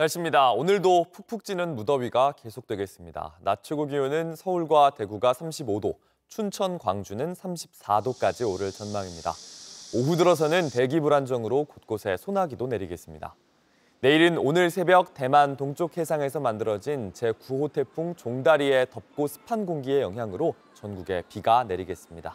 날씨입니다. 오늘도 푹푹 찌는 무더위가 계속되겠습니다. 낮 최고 기온은 서울과 대구가 35도, 춘천, 광주는 34도까지 오를 전망입니다. 오후 들어서는 대기 불안정으로 곳곳에 소나기도 내리겠습니다. 내일은 오늘 새벽 대만 동쪽 해상에서 만들어진 제9호 태풍 종다리의 덥고 습한 공기의 영향으로 전국에 비가 내리겠습니다.